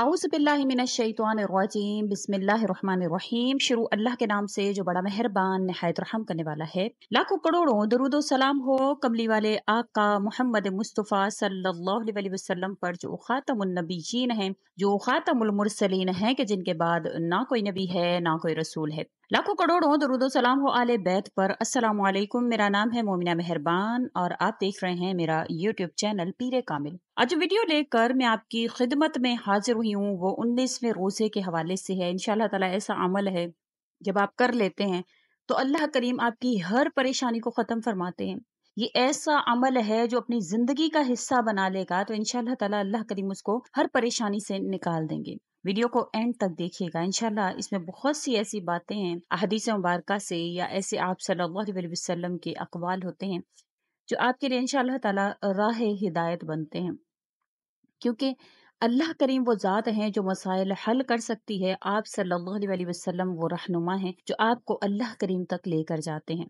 आउज़ बिल्लाशैतवानरजीम शुरू अल्लाह के नाम से जो बड़ा मेहरबान नहायत रहम करने वाला है लाखों करोड़ों दरुदो सलाम हो कमली वाले आका मोहम्मद मुस्तफ़ा सल्लल्लाहु अलैहि वसल्लम पर जो जीन है जो ख़ातमुलमरसलिन है कि जिनके बाद ना कोई नबी है ना कोई रसूल है लाखों करोड़ों दरुदो सलाम हो आले बैत पर अस्सलाम वालेकुम मेरा नाम है मोमिना मेहरबान और आप देख रहे हैं मेरा यूट्यूब चैनल पीरे कामिल आज वीडियो लेकर मैं आपकी खिदमत में हाजिर हुई हूँ वो उन्नीसवें रोज़े के हवाले से है इन ताला ऐसा अमल है जब आप कर लेते हैं तो अल्लाह करीम आपकी हर परेशानी को ख़त्म फरमाते हैं ये ऐसा अमल है जो अपनी ज़िंदगी का हिस्सा बना लेगा तो इनशाला ताला अल्लाह करीम उसको हर परेशानी से निकाल देंगे वीडियो को एंड तक देखिएगा इनशाला इसमें बहुत सी ऐसी बातें हैं अहदीस मुबारक से या ऐसे आप सल्लल्लाहु अलैहि वसल्लम के अकवाल होते हैं जो आपके लिए इनशाला ताला राह हिदायत बनते हैं क्योंकि अल्लाह करीम वो ज़ात हैं जो मसाइल हल कर सकती है आप सल्लल्लाहु अलैहि वसल्लम वो रहनुमा हैं जो आपको अल्लाह करीम तक लेकर जाते हैं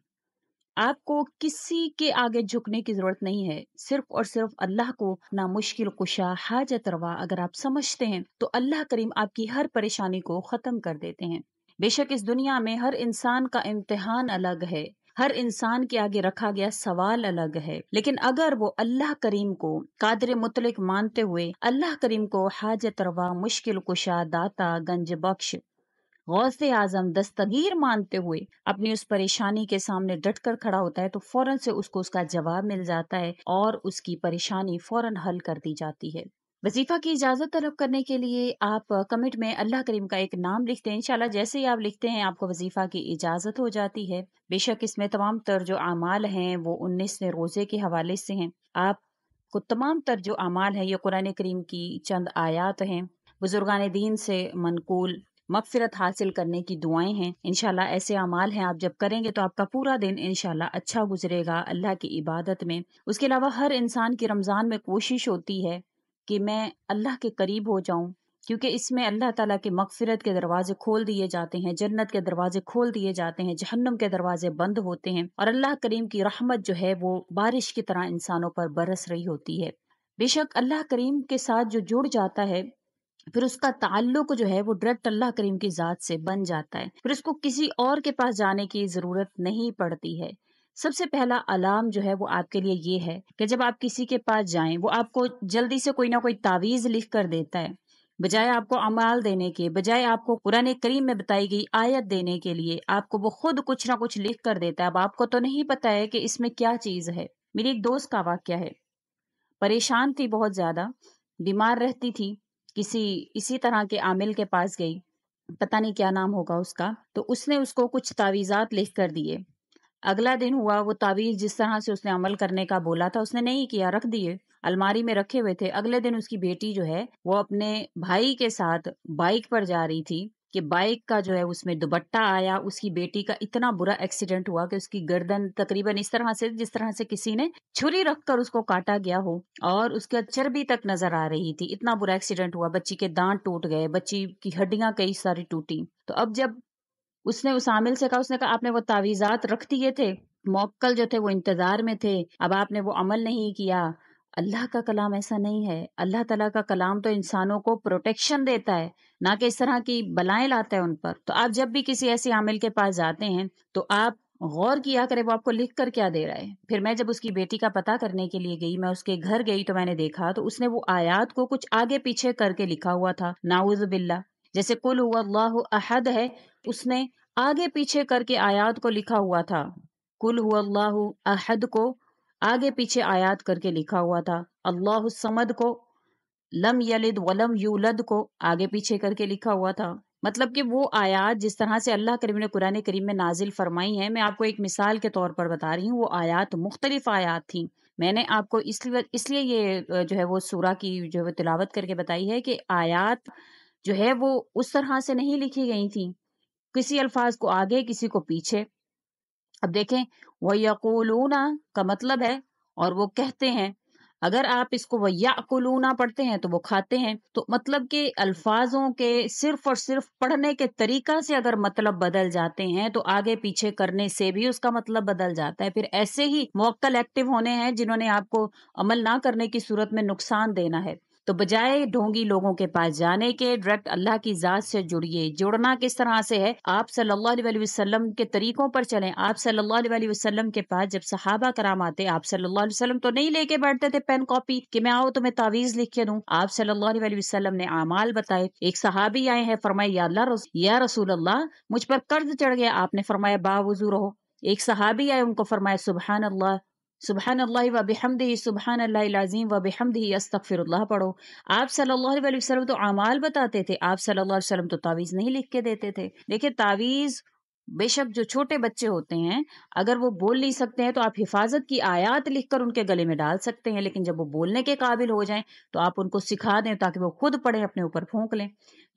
आपको किसी के आगे झुकने की जरूरत नहीं है सिर्फ और सिर्फ अल्लाह को ना मुश्किल कुशा हाजत रवा अगर आप समझते हैं तो अल्लाह करीम आपकी हर परेशानी को खत्म कर देते हैं बेशक इस दुनिया में हर इंसान का इम्तिहान अलग है हर इंसान के आगे रखा गया सवाल अलग है लेकिन अगर वो अल्लाह करीम को कादर मुतलिक मानते हुए अल्लाह करीम को हाजत रवा मुश्किल कुशा दाता गंज बख्श गौस आजम दस्तगीर मानते हुए अपनी उस परेशानी के सामने डट कर खड़ा होता है तो फौरन से उसको उसका जवाब मिल जाता है और उसकी परेशानी फौरन हल कर दी जाती है वजीफा की इजाज़त तलब करने के लिए आप कमेंट में अल्लाह करीम का एक नाम लिखते हैं इंशाल्लाह जैसे ही आप लिखते हैं आपको वजीफ़ा की इजाज़त हो जाती है बेशक इसमें तमाम तर जो अमाल हैं वो उन्नीसवें रोज़े के हवाले से हैं को तमाम तर जो अमाल है ये कुरान करीम की चंद आयात हैं बुजुर्गान दीन से मनकूल मगफरत हासिल करने की दुआएं हैं इनशाला ऐसे अमाल हैं आप जब करेंगे तो आपका पूरा दिन इनशाला अच्छा गुजरेगा अल्लाह की इबादत में उसके अलावा हर इंसान की रमज़ान में कोशिश होती है कि मैं अल्लाह के करीब हो जाऊँ क्योंकि इसमें अल्लाह ताला के मगफरत के दरवाजे खोल दिए जाते हैं जन्नत के दरवाजे खोल दिए जाते हैं जहन्नम के दरवाजे बंद होते हैं और अल्लाह करीम की रहमत जो है वो बारिश की तरह इंसानों पर बरस रही होती है बेशक अल्लाह करीम के साथ जो जुड़ जाता है फिर उसका ताल्लुक जो है वो डायरेक्ट अल्लाह करीम की ज़ात से बन जाता है फिर उसको किसी और के पास जाने की ज़रूरत नहीं पड़ती है सबसे पहला अलार्म जो है वो आपके लिए ये है कि जब आप किसी के पास जाएं वो आपको जल्दी से कोई ना कोई तावीज़ लिख कर देता है बजाय आपको अमाल देने के बजाय आपको कुरान करीम में बताई गई आयत देने के लिए आपको वो खुद कुछ ना कुछ लिख कर देता है अब आपको तो नहीं पता है कि इसमें क्या चीज़ है मेरी एक दोस्त का वाक्य है परेशान थी बहुत ज़्यादा बीमार रहती थी किसी इसी तरह के आमिल के पास गई पता नहीं क्या नाम होगा उसका तो उसने उसको कुछ तावीज़ात लिख कर दिए अगला दिन हुआ वो तावीज़ जिस तरह से उसने अमल करने का बोला था उसने नहीं किया रख दिए अलमारी में रखे हुए थे अगले दिन उसकी बेटी जो है वो अपने भाई के साथ बाइक पर जा रही थी कि बाइक का जो है उसमें दुबट्टा आया उसकी बेटी का इतना बुरा एक्सीडेंट हुआ कि उसकी गर्दन तकरीबन इस तरह से जिस तरह से किसी ने छुरी रखकर उसको काटा गया हो और उसका चर्बी तक नजर आ रही थी इतना बुरा एक्सीडेंट हुआ बच्ची के दांत टूट गए बच्ची की हड्डियां कई सारी टूटी तो अब जब उसने उस आमिल से कहा उसने कहा आपने वो तावीजात रख दिए थे मोक्कल जो थे वो इंतजार में थे अब आपने वो अमल नहीं किया अल्लाह का कलाम ऐसा नहीं है अल्लाह तला का कलाम तो इंसानों को प्रोटेक्शन देता है ना कि इस तरह की बलाएं लाता है उन पर तो आप जब भी किसी ऐसे आमिल के पास जाते हैं तो आप गौर किया करे वो आपको लिख कर क्या दे रहा है फिर मैं जब उसकी बेटी का पता करने के लिए गई मैं उसके घर गई तो मैंने देखा तो उसने वो आयात को कुछ आगे पीछे करके लिखा हुआ था नाउज बिल्ला जैसे कुल हुआ अल्लाह अहद है उसने आगे पीछे करके आयात को लिखा हुआ था कुल हुआ अल्लाह अहद को आगे पीछे आयात करके लिखा हुआ था अल्लाह समद को लम यलिद वलम यूलद को आगे पीछे करके लिखा हुआ था मतलब कि वो आयात जिस तरह से अल्लाह करीम ने कुरान करीम में नाजिल फरमाई है मैं आपको एक मिसाल के तौर पर बता रही हूँ वो आयात मुख्तलिफ आयात थी मैंने आपको इसलिए इसलिए ये जो है वो सूरा की जो है तिलावत करके बताई है कि आयात जो है वो उस तरह से नहीं लिखी गई थी किसी अल्फाज को आगे किसी को पीछे अब देखें वैकुलूना का मतलब है और वो कहते हैं अगर आप इसको वयाकुलूना पढ़ते हैं तो वो खाते हैं तो मतलब के अल्फाजों के सिर्फ और सिर्फ पढ़ने के तरीका से अगर मतलब बदल जाते हैं तो आगे पीछे करने से भी उसका मतलब बदल जाता है फिर ऐसे ही मोक्ल एक्टिव होने हैं जिन्होंने आपको अमल ना करने की सूरत में नुकसान देना है तो बजाय ढोंगी लोगों के पास जाने के डायरेक्ट अल्लाह की जात से जुड़िए जुड़ना किस तरह से है आप सल्लल्लाहु अलैहि वसल्लम के तरीकों पर चलें आप सल्लल्लाहु अलैहि वसल्लम के पास जब सहाबा कराम आते आप सल्लल्लाहु अलैहि वसल्लम तो नहीं लेके बैठते थे पेन कॉपी कि मैं आओ तुम्हें तो तावीज लिख के दूं आप सल्लल्लाहु अलैहि वसल्लम ने आमाल बताए एक सहाबी आए हैं फरमाए या अल्लाह या रसूल अल्लाह मुझ पर कर्ज चढ़ गया आपने फरमाया बावजू रहो एक सहाबी आए उनको फरमाया सुबहान अल्लाह सुबहान अल्लाह व बिहमदी सुबहान अल्लाजीम व बिहमदी अस्तफ़िर पढ़ो आप सल्लल्लाहु अलैहि वसल्लम तो अमाल बताते थे आप सल्लल्लाहु अलैहि वसल्लम तो तावीज़ नहीं लिख के देते थे देखिए तावीज़ बेशक जो छोटे बच्चे होते हैं अगर वो बोल नहीं सकते हैं तो आप हिफाजत की आयात लिखकर उनके गले में डाल सकते हैं लेकिन जब वो बोलने के काबिल हो जाएं तो आप उनको सिखा दें ताकि वो खुद पढ़े अपने ऊपर फूंक लें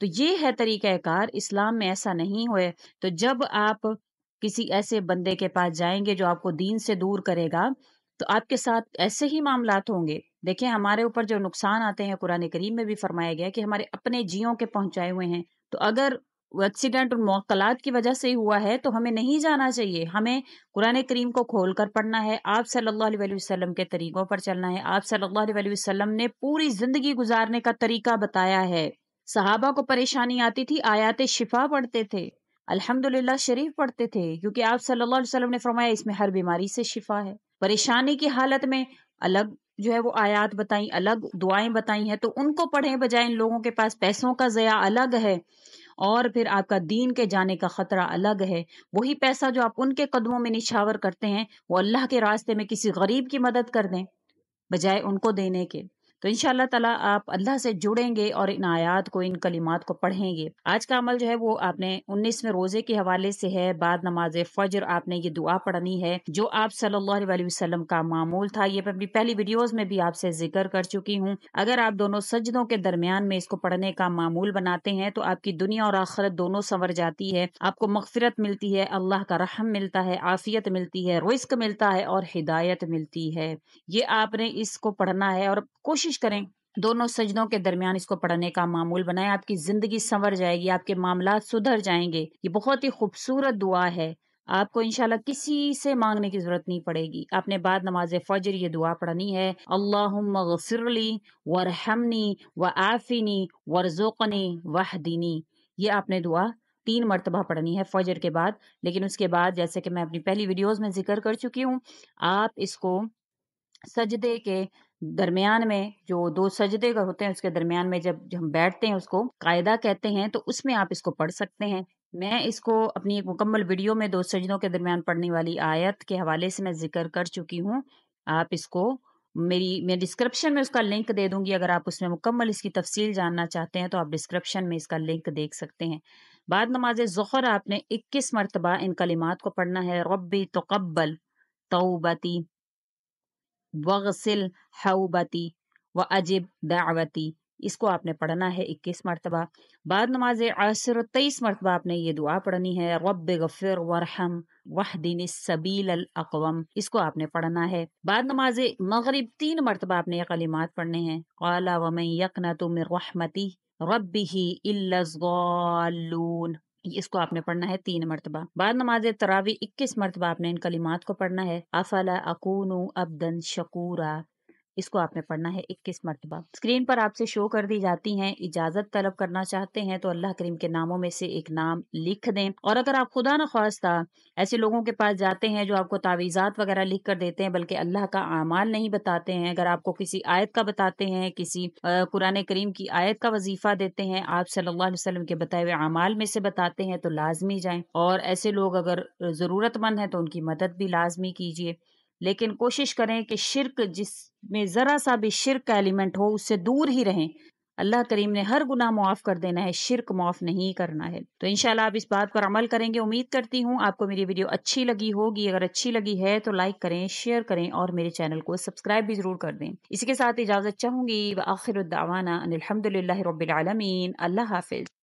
तो ये है तरीक़ाकार इस्लाम में ऐसा नहीं हुए तो जब आप किसी ऐसे बंदे के पास जाएंगे जो आपको दीन से दूर करेगा तो आपके साथ ऐसे ही मामला होंगे देखिए हमारे ऊपर जो नुकसान आते हैं कुरान करीम में भी फरमाया गया कि हमारे अपने जियो के पहुंचाए हुए हैं तो अगर वो एक्सीडेंट और मौकलात की वजह से ही हुआ है तो हमें नहीं जाना चाहिए हमें कुरान करीम को खोल कर पढ़ना है आप सल्लल्लाहु अलैहि वसल्लम के तरीक़ों पर चलना है आप सल्लल्लाहु अलैहि वसल्लम ने पूरी ज़िंदगी गुजारने का तरीका बताया है सहाबा को परेशानी आती थी आयात शिफा पढ़ते थे अल्हम्दुलिल्लाह शरीफ पढ़ते थे क्योंकि आप सल्लल्लाहु अलैहि वसल्लम ने फरमाया इसमें हर बीमारी से शिफा है परेशानी की हालत में अलग जो है वो आयात बताई अलग दुआएं बताई हैं तो उनको पढ़े बजाय इन लोगों के पास पैसों का ज़या अलग है और फिर आपका दीन के जाने का ख़तरा अलग है वही पैसा जो आप उनके कदमों में निछावर करते हैं वो अल्लाह के रास्ते में किसी गरीब की मदद कर दें बजाय उनको देने के तो इन ताला आप अल्लाह से जुड़ेंगे और इन आयात को इन कलिमात को पढ़ेंगे आज का अमल जो है वो आपने उन्नीसवें रोजे के हवाले से है बाद नमाज फजर आपने ये दुआ पढ़नी है जो आप सल्लल्लाहु अलैहि वसल्लम का मामूल था ये अपनी पहली वीडियोस में भी आपसे जिक्र कर चुकी हूँ अगर आप दोनों सजदों के दरमियान में इसको पढ़ने का मामूल बनाते हैं तो आपकी दुनिया और आखरत दोनों संवर जाती है आपको मगफरत मिलती है अल्लाह का रहम मिलता है आफियत मिलती है रिस्क मिलता है और हिदायत मिलती है ये आपने इसको पढ़ना है और कोशिश कोशिश करें दोनों सजदों के दरमियान इसको पढ़ने का मामूल बनाएं आपकी ज़िंदगी संवर जाएगी आपके मामला सुधर जाएंगे ये बहुत ही खूबसूरत दुआ है आपको इनशाला किसी से मांगने की जरूरत नहीं पड़ेगी आपने बाद नमाज फजर ये दुआ पढ़नी है अल्लाह गफिरली वरहमनी व आफिनी वरजुकनी वहदीनी ये आपने दुआ तीन मरतबा पढ़नी है फजर के बाद लेकिन उसके बाद जैसे कि मैं अपनी पहली वीडियोज में जिक्र कर चुकी हूँ आप इसको सजदे के दरमियान में जो दो सजदे होते हैं उसके दरमियान में जब हम बैठते हैं उसको कायदा कहते हैं तो उसमें आप इसको पढ़ सकते हैं मैं इसको अपनी एक मुकम्मल वीडियो में दो सजदों के दरमियान पढ़ने वाली आयत के हवाले से मैं जिक्र कर चुकी हूँ आप इसको मेरी मैं डिस्क्रिप्शन में उसका लिंक दे दूंगी अगर आप उसमें मुकम्मल इसकी तफसील जानना चाहते हैं तो आप डिस्क्रिप्शन में इसका लिंक देख सकते हैं बाद नमाज ज़हर आपने इक्कीस मरतबा इन कलिमात को पढ़ना है रब्बी तकबल तोबती वगसिल हऊबती व अजिब दावती इसको आपने पढ़ना है इक्कीस मरतबा बाद नमाज असर तेईस मरतबा आपने ये दुआ पढ़नी है रब गफिर वरहम वह दिन सबील अल अकवम इसको आपने पढ़ना है बाद नमाज मगरब तीन मरतबा आपने ये कलिमात पढ़ने हैं कला वमय यकना तुम रहमती रब ही इल्लून इसको आपने पढ़ना है तीन मरतबा बाद नमाज तरावी इक्कीस मरतबा आपने इन कलिमात को पढ़ना है अफला अकून अबदन शकूरा इसको आपने पढ़ना है इक्कीस मरतबा स्क्रीन पर आपसे शो कर दी जाती हैं इजाजत तलब करना चाहते हैं तो अल्लाह करीम के नामों में से एक नाम लिख दें और अगर आप खुदा न खास्ता ऐसे लोगों के पास जाते हैं जो आपको तावीज़ात वगैरह लिख कर देते हैं बल्कि अल्लाह का अमाल नहीं बताते हैं अगर आपको किसी आयत का बताते हैं किसी कुरान करीम की आयत का वजीफा देते हैं आप सल्लल्लाहु अलैहि वसल्लम के बताए हुए अमाल में से बताते हैं तो लाजमी जाए और ऐसे लोग अगर ज़रूरतमंद हैं तो उनकी मदद भी लाजमी कीजिए लेकिन कोशिश करें कि शिरक जिसमें ज़रा सा भी शिरक का एलिमेंट हो उससे दूर ही रहें अल्लाह करीम ने हर गुना मुआफ कर देना है शिरक माफ़ नहीं करना है तो इनशाला आप इस बात पर अमल करेंगे उम्मीद करती हूँ आपको मेरी वीडियो अच्छी लगी होगी अगर अच्छी लगी है तो लाइक करें शेयर करें और मेरे चैनल को सब्सक्राइब भी ज़रूर कर दें इसी के साथ इजाज़त चाहूँगी आखिर दावाना अनिलहमदिल्ला रबालमीन अल्लाह हाफिज़